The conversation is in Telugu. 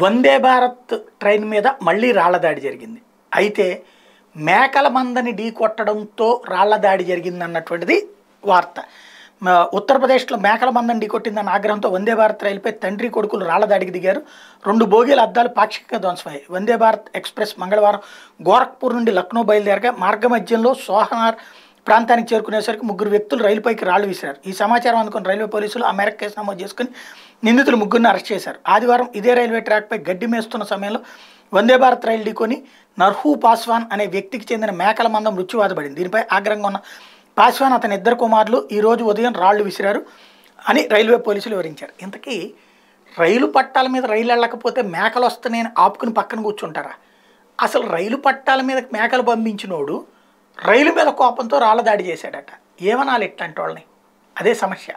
వందే భారత్ ట్రైన్ మీద మళ్ళీ రాళ్ల దాడి జరిగింది అయితే మేకల మందని కొట్టడంతో రాళ్ల దాడి జరిగింది అన్నటువంటిది వార్త ఉత్తరప్రదేశ్లో మేకల మందని ఢీ కొట్టిందన్న ఆగ్రహంతో వందే భారత్ రైలుపై తండ్రి కొడుకులు రాళ్ల దాడికి దిగారు రెండు భోగిల అద్దాలు పాక్షికంగా ధ్వంసమయ్యాయి వందే భారత్ ఎక్స్ప్రెస్ మంగళవారం గోరఖ్పూర్ నుండి లక్నో బయలుదేరగా మార్గ మధ్యంలో సోహనార్ ప్రాంతానికి చేరుకునేసరికి ముగ్గురు వ్యక్తులు రైలుపైకి రాళ్లు విసిరారు ఈ సమాచారం అందుకుని రైల్వే పోలీసులు ఆ మేరకు కేసు నమోదు చేసుకుని నిందితులు ముగ్గురిని అరెస్ట్ చేశారు ఆదివారం ఇదే రైల్వే ట్రాక్పై గడ్డి మేస్తున్న సమయంలో వందే భారత్ రైలు ఢీకొని నర్హూ పాస్వాన్ అనే వ్యక్తికి చెందిన మేకల మందం మృత్యువాదపడింది దీనిపై ఆగ్రహంగా ఉన్న పాస్వాన్ అతని ఇద్దరు కుమారులు ఈరోజు ఉదయం రాళ్లు విసిరారు అని రైల్వే పోలీసులు వివరించారు ఇంతకీ రైలు పట్టాల మీద రైలు వెళ్ళకపోతే మేకలు వస్తున్నాయని ఆపుకుని పక్కన కూర్చుంటారా అసలు రైలు పట్టాల మీద మేకలు పంపించినోడు రైలు మీద కోపంతో రాళ్ళ దాడి చేశాడట ఏమనాలి ఇట్లాంటి వాళ్ళని అదే సమస్య